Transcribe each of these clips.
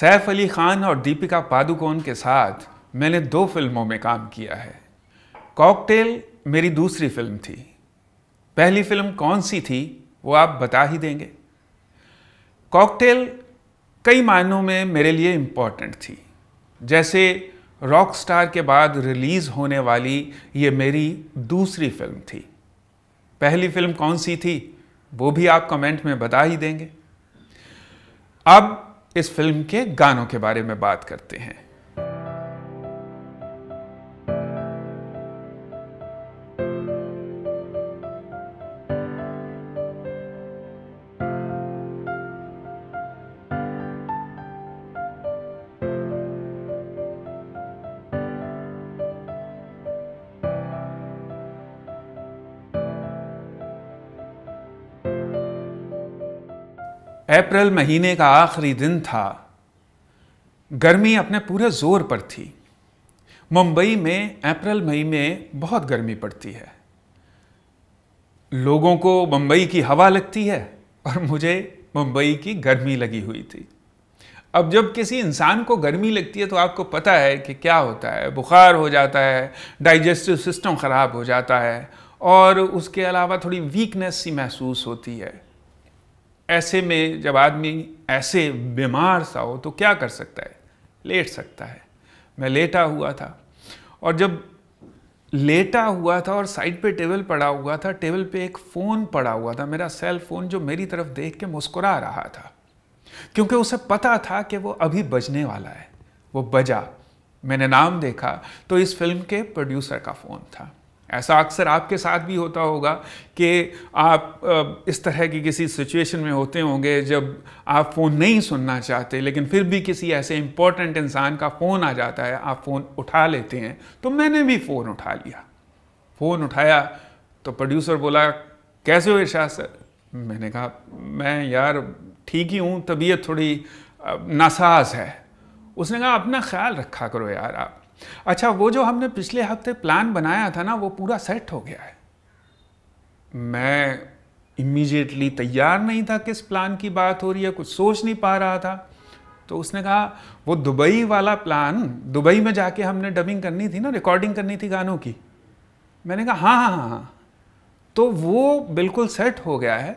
सैफ अली खान और दीपिका पादुकोण के साथ मैंने दो फिल्मों में काम किया है कॉकटेल मेरी दूसरी फिल्म थी पहली फिल्म कौन सी थी वो आप बता ही देंगे कॉकटेल कई मायनों में मेरे लिए इम्पॉर्टेंट थी जैसे रॉक स्टार के बाद रिलीज़ होने वाली ये मेरी दूसरी फिल्म थी पहली फिल्म कौन सी थी वो भी आप कमेंट में बता ही देंगे अब इस फिल्म के गानों के बारे में बात करते हैं अप्रैल महीने का आखिरी दिन था गर्मी अपने पूरे जोर पर थी मुंबई में अप्रैल मई में बहुत गर्मी पड़ती है लोगों को मुंबई की हवा लगती है और मुझे मुंबई की गर्मी लगी हुई थी अब जब किसी इंसान को गर्मी लगती है तो आपको पता है कि क्या होता है बुखार हो जाता है डाइजेस्टिव सिस्टम ख़राब हो जाता है और उसके अलावा थोड़ी वीकनेस सी महसूस होती है ऐसे में जब आदमी ऐसे बीमार सा हो तो क्या कर सकता है लेट सकता है मैं लेटा हुआ था और जब लेटा हुआ था और साइड पे टेबल पड़ा हुआ था टेबल पे एक फ़ोन पड़ा हुआ था मेरा सेल फ़ोन जो मेरी तरफ देख के मुस्कुरा रहा था क्योंकि उसे पता था कि वो अभी बजने वाला है वो बजा मैंने नाम देखा तो इस फिल्म के प्रोड्यूसर का फ़ोन था ऐसा अक्सर आपके साथ भी होता होगा कि आप इस तरह की किसी सिचुएशन में होते होंगे जब आप फ़ोन नहीं सुनना चाहते लेकिन फिर भी किसी ऐसे इम्पोर्टेंट इंसान का फ़ोन आ जाता है आप फ़ोन उठा लेते हैं तो मैंने भी फ़ोन उठा लिया फ़ोन उठाया तो प्रोड्यूसर बोला कैसे हो इर्शाद सर मैंने कहा मैं यार ठीक ही हूँ तबीयत थोड़ी नासाज है उसने कहा अपना ख्याल रखा करो यार आप अच्छा वो जो हमने पिछले हफ्ते प्लान बनाया था ना वो पूरा सेट हो गया है मैं इमीजिएटली तैयार नहीं था किस प्लान की बात हो रही है कुछ सोच नहीं पा रहा था तो उसने कहा वो दुबई वाला प्लान दुबई में जाके हमने डबिंग करनी थी ना रिकॉर्डिंग करनी थी गानों की मैंने कहा हाँ हाँ हाँ हाँ तो वो बिल्कुल सेट हो गया है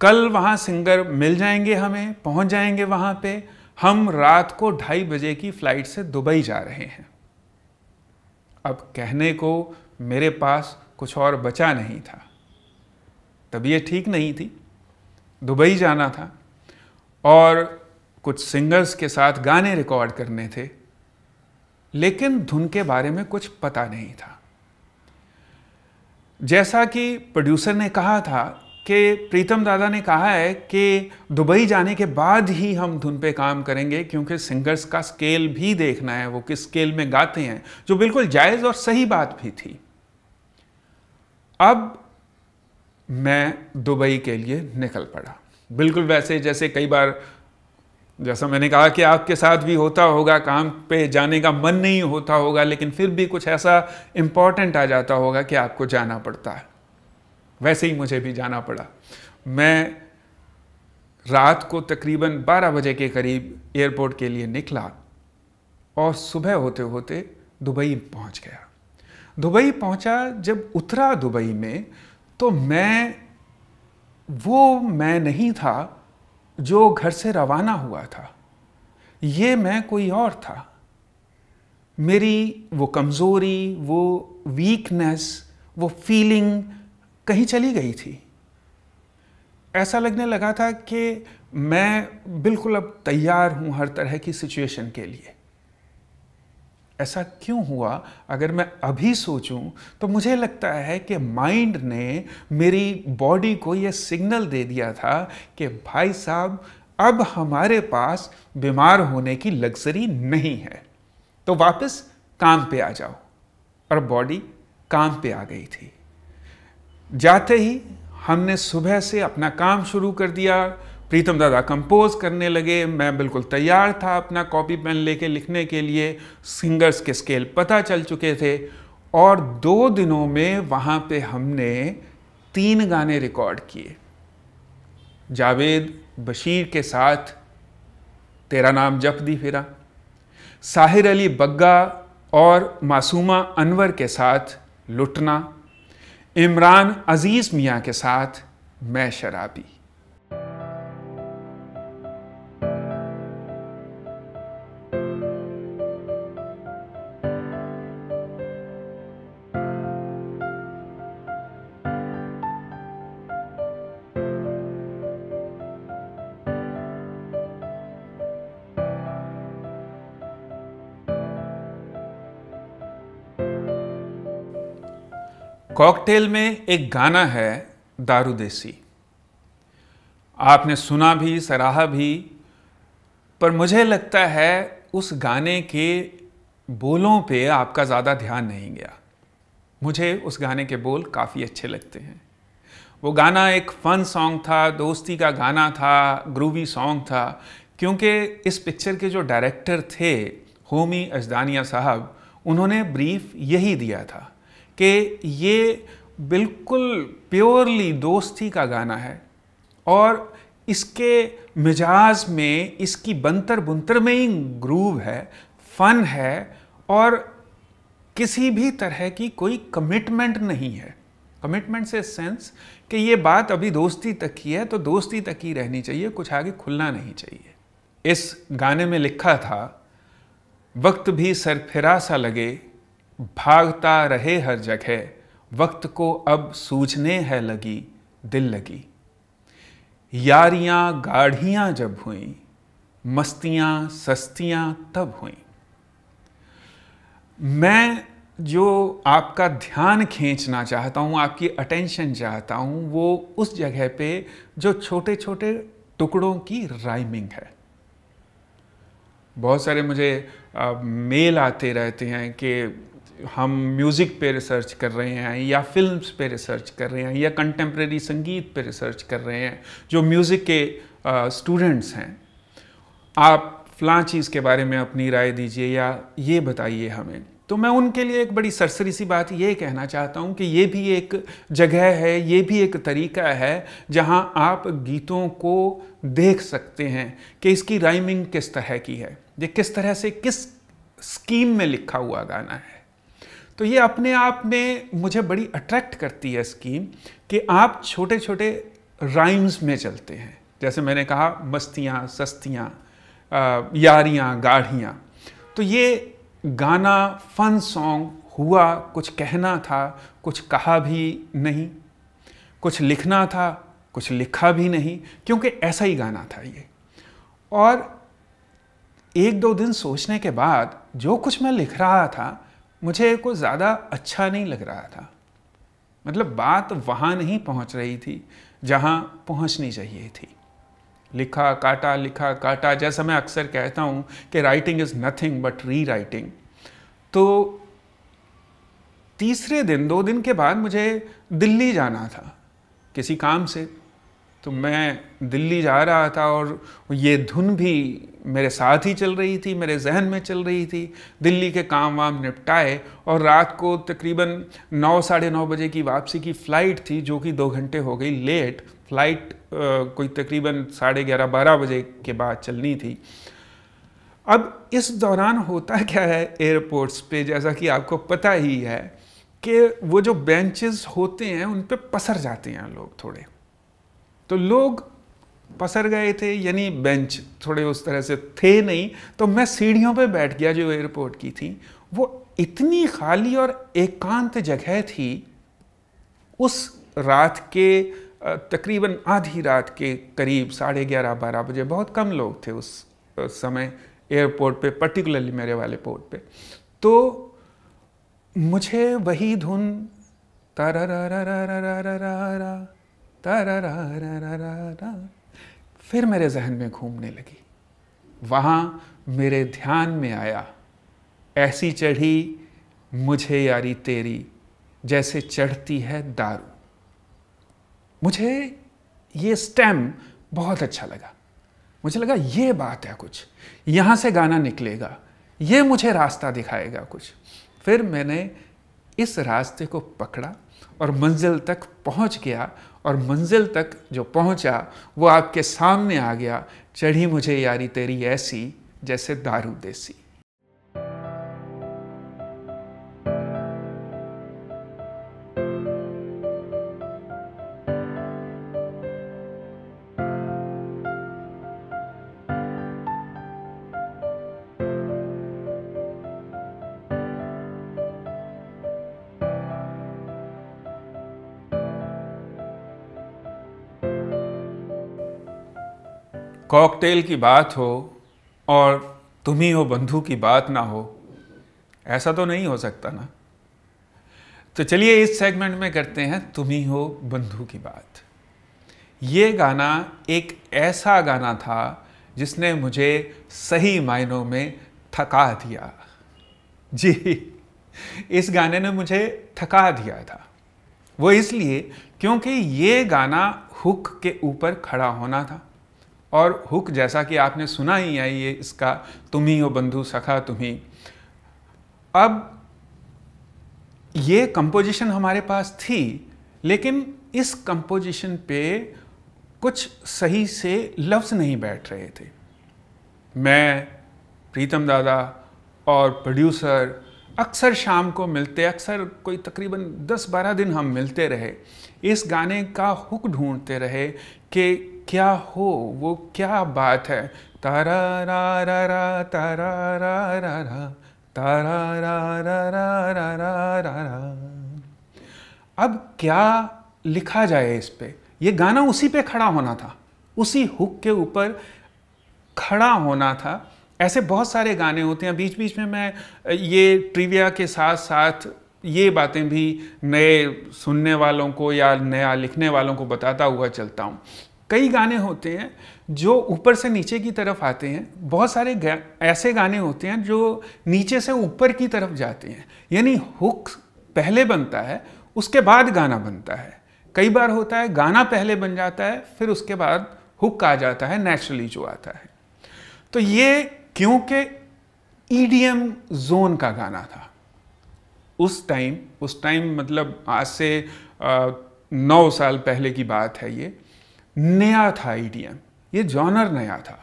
कल वहाँ सिंगर मिल जाएंगे हमें पहुँच जाएंगे वहाँ पे हम रात को ढाई बजे की फ़्लाइट से दुबई जा रहे हैं अब कहने को मेरे पास कुछ और बचा नहीं था तबीयत ठीक नहीं थी दुबई जाना था और कुछ सिंगर्स के साथ गाने रिकॉर्ड करने थे लेकिन धुन के बारे में कुछ पता नहीं था जैसा कि प्रोड्यूसर ने कहा था कि प्रीतम दादा ने कहा है कि दुबई जाने के बाद ही हम धुन पे काम करेंगे क्योंकि सिंगर्स का स्केल भी देखना है वो किस स्केल में गाते हैं जो बिल्कुल जायज़ और सही बात भी थी अब मैं दुबई के लिए निकल पड़ा बिल्कुल वैसे जैसे कई बार जैसा मैंने कहा कि आपके साथ भी होता होगा काम पे जाने का मन नहीं होता होगा लेकिन फिर भी कुछ ऐसा इंपॉर्टेंट आ जाता होगा कि आपको जाना पड़ता है वैसे ही मुझे भी जाना पड़ा मैं रात को तकरीबन 12 बजे के करीब एयरपोर्ट के लिए निकला और सुबह होते होते दुबई पहुंच गया दुबई पहुंचा जब उतरा दुबई में तो मैं वो मैं नहीं था जो घर से रवाना हुआ था ये मैं कोई और था मेरी वो कमज़ोरी वो वीकनेस वो फीलिंग कहीं चली गई थी ऐसा लगने लगा था कि मैं बिल्कुल अब तैयार हूं हर तरह की सिचुएशन के लिए ऐसा क्यों हुआ अगर मैं अभी सोचूं तो मुझे लगता है कि माइंड ने मेरी बॉडी को यह सिग्नल दे दिया था कि भाई साहब अब हमारे पास बीमार होने की लग्जरी नहीं है तो वापस काम पे आ जाओ और बॉडी काम पे आ गई थी जाते ही हमने सुबह से अपना काम शुरू कर दिया प्रीतम दादा कंपोज करने लगे मैं बिल्कुल तैयार था अपना कॉपी पेन लेके लिखने के लिए सिंगर्स के स्केल पता चल चुके थे और दो दिनों में वहाँ पे हमने तीन गाने रिकॉर्ड किए जावेद बशीर के साथ तेरा नाम जप दी फिरा साहिर अली बग्गा और मासूमा अनवर के साथ लुटना इमरान अजीज़ मियाँ के साथ मैं शराबी कॉकटेल में एक गाना है दारू देसी आपने सुना भी सराहा भी पर मुझे लगता है उस गाने के बोलों पे आपका ज़्यादा ध्यान नहीं गया मुझे उस गाने के बोल काफ़ी अच्छे लगते हैं वो गाना एक फ़न सॉन्ग था दोस्ती का गाना था ग्रूवी सॉन्ग था क्योंकि इस पिक्चर के जो डायरेक्टर थे होमी अजदानिया साहब उन्होंने ब्रीफ यही दिया था कि ये बिल्कुल प्योरली दोस्ती का गाना है और इसके मिजाज में इसकी बंतर बुंतर में ही ग्रूव है फन है और किसी भी तरह की कोई कमिटमेंट नहीं है कमिटमेंट से सेंस कि ये बात अभी दोस्ती तक ही है तो दोस्ती तक ही रहनी चाहिए कुछ आगे खुलना नहीं चाहिए इस गाने में लिखा था वक्त भी सरफिरा सा लगे भागता रहे हर जगह वक्त को अब सूझने है लगी दिल लगी यारियां गाढ़ियां जब हुई मस्तियां सस्तियां तब हुई मैं जो आपका ध्यान खींचना चाहता हूँ आपकी अटेंशन चाहता हूँ वो उस जगह पे जो छोटे छोटे टुकड़ों की राइमिंग है बहुत सारे मुझे आ, मेल आते रहते हैं कि हम म्यूज़िक पे रिसर्च कर रहे हैं या फिल्म्स पे रिसर्च कर रहे हैं या कंटेम्प्रेरी संगीत पे रिसर्च कर रहे हैं जो म्यूज़िक के स्टूडेंट्स हैं आप फ़लाँ चीज़ के बारे में अपनी राय दीजिए या ये बताइए हमें तो मैं उनके लिए एक बड़ी सरसरी सी बात ये कहना चाहता हूँ कि ये भी एक जगह है ये भी एक तरीका है जहाँ आप गीतों को देख सकते हैं कि इसकी राइमिंग किस तरह की है ये किस तरह से किस स्कीम में लिखा हुआ गाना है तो ये अपने आप में मुझे बड़ी अट्रैक्ट करती है स्कीम कि आप छोटे छोटे राइम्स में चलते हैं जैसे मैंने कहा मस्तियाँ सस्तियाँ यारियाँ गाढ़ियाँ तो ये गाना फन सॉन्ग हुआ कुछ कहना था कुछ कहा भी नहीं कुछ लिखना था कुछ लिखा भी नहीं क्योंकि ऐसा ही गाना था ये और एक दो दिन सोचने के बाद जो कुछ मैं लिख रहा था मुझे कुछ ज़्यादा अच्छा नहीं लग रहा था मतलब बात वहाँ नहीं पहुँच रही थी जहाँ पहुँचनी चाहिए थी लिखा काटा लिखा काटा जैसा मैं अक्सर कहता हूँ कि writing is nothing but rewriting तो तीसरे दिन दो दिन के बाद मुझे दिल्ली जाना था किसी काम से तो मैं दिल्ली जा रहा था और ये धुन भी मेरे साथ ही चल रही थी मेरे जहन में चल रही थी दिल्ली के काम वाम निपटाए और रात को तकरीबन नौ साढ़े नौ बजे की वापसी की फ़्लाइट थी जो कि दो घंटे हो गई लेट फ़्लाइट कोई तकरीबन साढ़े ग्यारह बारह बजे के बाद चलनी थी अब इस दौरान होता क्या है एयरपोर्ट्स पे जैसा कि आपको पता ही है कि वो जो बेंचेस होते हैं उन पर पसर जाते हैं लोग थोड़े तो लोग पसर गए थे यानी बेंच थोड़े उस तरह से थे नहीं तो मैं सीढ़ियों पे बैठ गया जो एयरपोर्ट की थी वो इतनी खाली और एकांत जगह थी उस रात के तकरीबन आधी रात के करीब साढ़े ग्यारह बारह बजे बहुत कम लोग थे उस समय एयरपोर्ट पे पर्टिकुलरली मेरे वाले पोर्ट पे तो मुझे वही धुन तारा रा रा रा रा रा रा रा फिर मेरे जहन में घूमने लगी वहाँ मेरे ध्यान में आया ऐसी चढ़ी मुझे यारी तेरी जैसे चढ़ती है दारू मुझे ये स्टेम बहुत अच्छा लगा मुझे लगा ये बात है कुछ यहाँ से गाना निकलेगा ये मुझे रास्ता दिखाएगा कुछ फिर मैंने इस रास्ते को पकड़ा और मंजिल तक पहुँच गया और मंजिल तक जो पहुंचा वो आपके सामने आ गया चढ़ी मुझे यारी तेरी ऐसी जैसे दारू देसी कॉकटेल की बात हो और तुम ही हो बंधु की बात ना हो ऐसा तो नहीं हो सकता ना तो चलिए इस सेगमेंट में करते हैं तुम ही हो बंधु की बात ये गाना एक ऐसा गाना था जिसने मुझे सही मायनों में थका दिया जी इस गाने ने मुझे थका दिया था वो इसलिए क्योंकि ये गाना हुक के ऊपर खड़ा होना था और हुक जैसा कि आपने सुना ही है ये इसका तुम ही हो बंधु सखा तुम्ही अब ये कंपोजिशन हमारे पास थी लेकिन इस कंपोजिशन पे कुछ सही से लफ्ज़ नहीं बैठ रहे थे मैं प्रीतम दादा और प्रोड्यूसर अक्सर शाम को मिलते अक्सर कोई तकरीबन 10-12 दिन हम मिलते रहे इस गाने का हुक ढूंढते रहे कि क्या हो वो क्या बात है तारा रा रा रा तारा रा रा रा तारा रा रा रा रा रा रा रा अब क्या लिखा जाए इस पे ये गाना उसी पे खड़ा होना था उसी हुक के ऊपर खड़ा होना था ऐसे बहुत सारे गाने होते हैं बीच बीच में मैं ये ट्रिविया के साथ साथ ये बातें भी नए सुनने वालों को या नया लिखने वालों को बताता हुआ चलता हूँ कई गाने होते हैं जो ऊपर से नीचे की तरफ आते हैं बहुत सारे ऐसे गाने होते हैं जो नीचे से ऊपर की तरफ जाते हैं यानी हुक पहले बनता है उसके बाद गाना बनता है कई बार होता है गाना पहले बन जाता है फिर उसके बाद हुक आ जाता है नेचुरली जो आता है तो ये क्योंकि ईडीएम e जोन का गाना था उस टाइम उस टाइम मतलब आज से आ, नौ साल पहले की बात है ये नया था ईडीएम e ये जॉनर नया था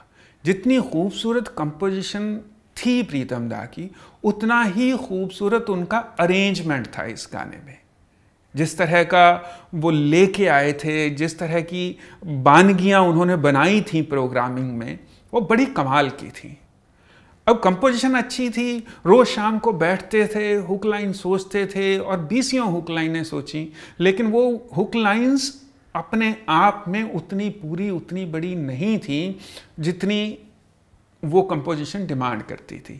जितनी खूबसूरत कंपोजिशन थी प्रीतम दा की उतना ही खूबसूरत उनका अरेंजमेंट था इस गाने में जिस तरह का वो लेके आए थे जिस तरह की बानगियाँ उन्होंने बनाई थी प्रोग्रामिंग में वो बड़ी कमाल की थी अब कंपोजिशन अच्छी थी रोज़ शाम को बैठते थे हुक लाइन सोचते थे और बीसियों हुक लाइनें सोची लेकिन वो हुक लाइन्स अपने आप में उतनी पूरी उतनी बड़ी नहीं थी जितनी वो कंपोजिशन डिमांड करती थी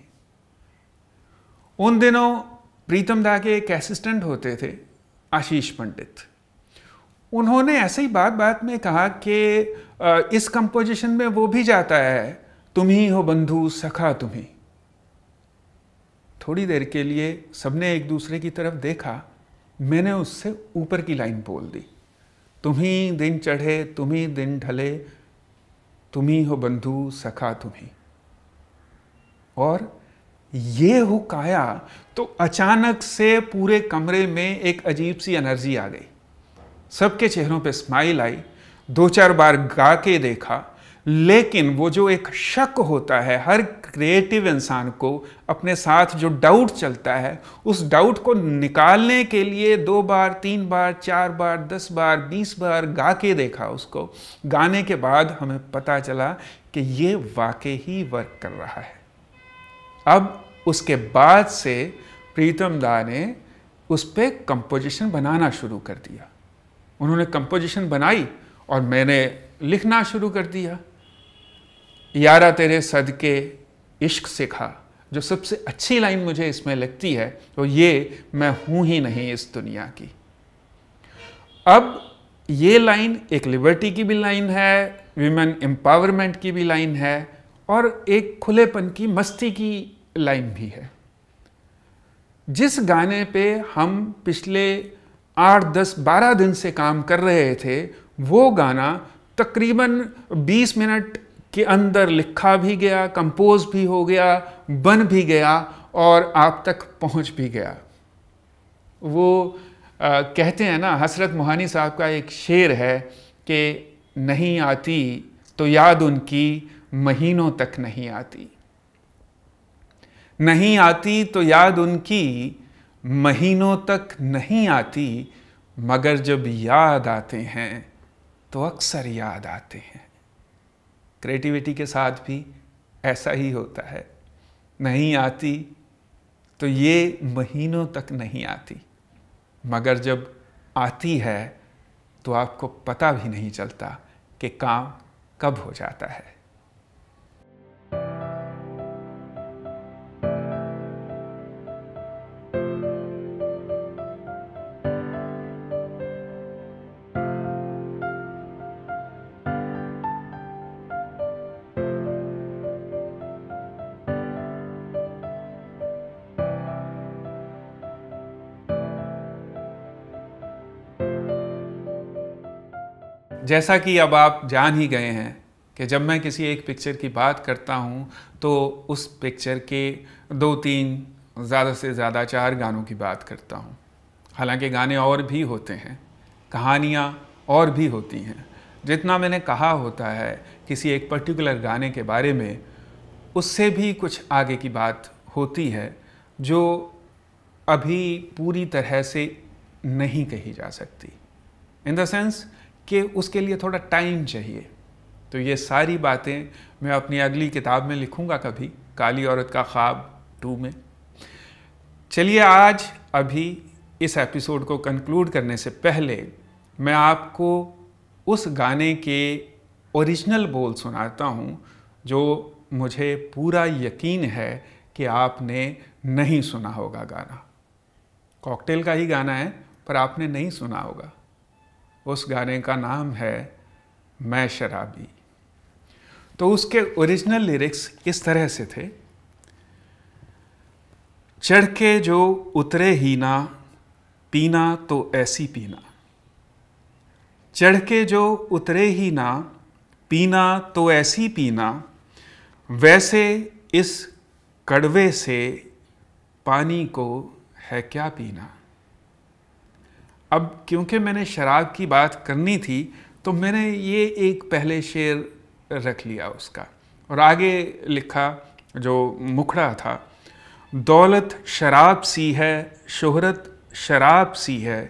उन दिनों प्रीतम दा के एक असिस्टेंट होते थे आशीष पंडित उन्होंने ऐसे ही बात बात में कहा कि इस कंपोजिशन में वो भी जाता है तुम ही हो बंधु सखा तुम्ही थोड़ी देर के लिए सबने एक दूसरे की तरफ देखा मैंने उससे ऊपर की लाइन बोल दी तुम्ही दिन चढ़े तुम्ही दिन ढले तुम्ही हो बंधु सखा तुम्ही और ये हो काया तो अचानक से पूरे कमरे में एक अजीब सी एनर्जी आ गई सबके चेहरों पे स्माइल आई दो चार बार गा के देखा लेकिन वो जो एक शक होता है हर क्रिएटिव इंसान को अपने साथ जो डाउट चलता है उस डाउट को निकालने के लिए दो बार तीन बार चार बार दस बार बीस बार गा के देखा उसको गाने के बाद हमें पता चला कि ये वाकई ही वर्क कर रहा है अब उसके बाद से प्रीतम दा ने उस पर कंपोजिशन बनाना शुरू कर दिया उन्होंने कंपोजिशन बनाई और मैंने लिखना शुरू कर दिया यारा तेरे सदके इश्क सिखा जो सबसे अच्छी लाइन मुझे इसमें लगती है तो ये मैं हूं ही नहीं इस दुनिया की अब ये लाइन एक लिबर्टी की भी लाइन है वीमेन एम्पावरमेंट की भी लाइन है और एक खुलेपन की मस्ती की लाइन भी है जिस गाने पे हम पिछले आठ दस बारह दिन से काम कर रहे थे वो गाना तकरीबन बीस मिनट के अंदर लिखा भी गया कंपोज भी हो गया बन भी गया और आप तक पहुंच भी गया वो आ, कहते हैं ना हसरत मोहानी साहब का एक शेर है कि नहीं आती तो याद उनकी महीनों तक नहीं आती नहीं आती तो याद उनकी महीनों तक नहीं आती मगर जब याद आते हैं तो अक्सर याद आते हैं क्रिएटिविटी के साथ भी ऐसा ही होता है नहीं आती तो ये महीनों तक नहीं आती मगर जब आती है तो आपको पता भी नहीं चलता कि काम कब हो जाता है जैसा कि अब आप जान ही गए हैं कि जब मैं किसी एक पिक्चर की बात करता हूँ तो उस पिक्चर के दो तीन ज़्यादा से ज़्यादा चार गानों की बात करता हूँ हालांकि गाने और भी होते हैं कहानियाँ और भी होती हैं जितना मैंने कहा होता है किसी एक पर्टिकुलर गाने के बारे में उससे भी कुछ आगे की बात होती है जो अभी पूरी तरह से नहीं कही जा सकती इन द सेंस कि उसके लिए थोड़ा टाइम चाहिए तो ये सारी बातें मैं अपनी अगली किताब में लिखूँगा कभी काली औरत का ख्वाब टू में चलिए आज अभी इस एपिसोड को कंक्लूड करने से पहले मैं आपको उस गाने के ओरिजिनल बोल सुनाता हूँ जो मुझे पूरा यकीन है कि आपने नहीं सुना होगा गाना कॉकटेल का ही गाना है पर आपने नहीं सुना होगा उस गाने का नाम है मैं शराबी तो उसके ओरिजिनल लिरिक्स इस तरह से थे चढ़ के जो उतरे ही ना पीना तो ऐसी पीना चढ़ के जो उतरे ही ना पीना तो ऐसी पीना वैसे इस कड़वे से पानी को है क्या पीना अब क्योंकि मैंने शराब की बात करनी थी तो मैंने ये एक पहले शेर रख लिया उसका और आगे लिखा जो मुखड़ा था दौलत शराब सी है शोहरत शराब सी है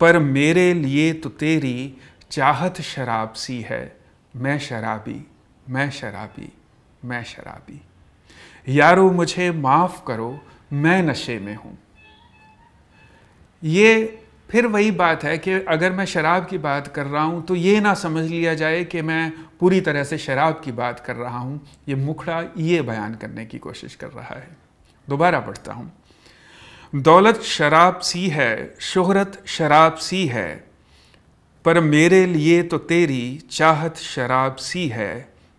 पर मेरे लिए तो तेरी चाहत शराब सी है मैं शराबी मैं शराबी मैं शराबी यारो मुझे माफ़ करो मैं नशे में हूँ ये फिर वही बात है कि अगर मैं शराब की बात कर रहा हूँ तो ये ना समझ लिया जाए कि मैं पूरी तरह से शराब की बात कर रहा हूँ ये मुखड़ा ये बयान करने की कोशिश कर रहा है दोबारा पढ़ता हूँ दौलत शराब सी है शोहरत शराब सी है पर मेरे लिए तो तेरी चाहत शराब सी है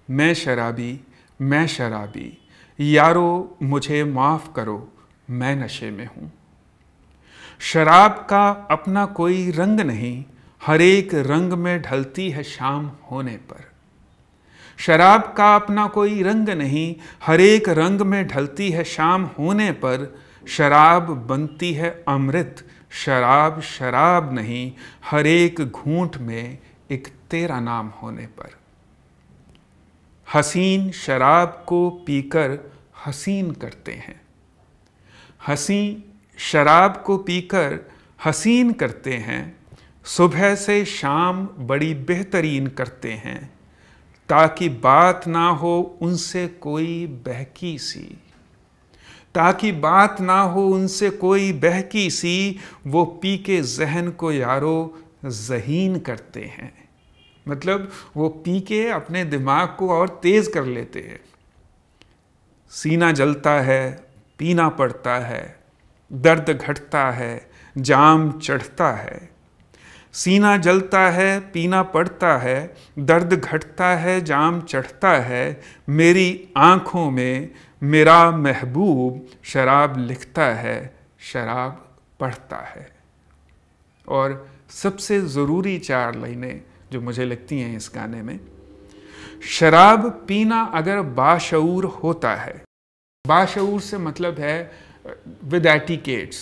मैं शराबी मैं शराबी यारो मुझे माफ़ करो मैं नशे में हूँ शराब का अपना कोई रंग नहीं हर एक रंग में ढलती है शाम होने पर शराब का अपना कोई रंग नहीं हर एक रंग में ढलती है शाम होने पर शराब बनती है अमृत शराब शराब नहीं हर एक घूंट में एक तेरा नाम होने पर हसीन शराब को पीकर हसीन करते हैं हसी शराब को पीकर हसीन करते हैं सुबह से शाम बड़ी बेहतरीन करते हैं ताकि बात ना हो उनसे कोई बहकी सी ताकि बात ना हो उनसे कोई बहकी सी वो पी के जहन को यारो जहीन करते हैं मतलब वो पी के अपने दिमाग को और तेज़ कर लेते हैं सीना जलता है पीना पड़ता है दर्द घटता है जाम चढ़ता है सीना जलता है पीना पड़ता है दर्द घटता है जाम चढ़ता है मेरी आँखों में मेरा महबूब शराब लिखता है शराब पढ़ता है और सबसे ज़रूरी चार लाइनें जो मुझे लगती हैं इस गाने में शराब पीना अगर बाशूर होता है बाशूर से मतलब है विद एटिकेट्स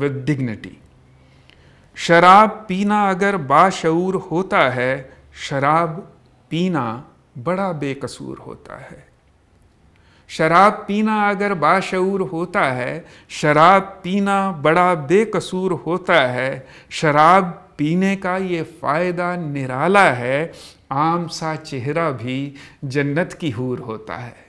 विद डिग्निटी शराब पीना अगर बाशूर होता है शराब पीना बड़ा बेकसूर होता है शराब पीना अगर बाशूर होता है शराब पीना बड़ा बेकसूर होता है शराब पीने का ये फ़ायदा निराला है आम सा चेहरा भी जन्नत की हूर होता है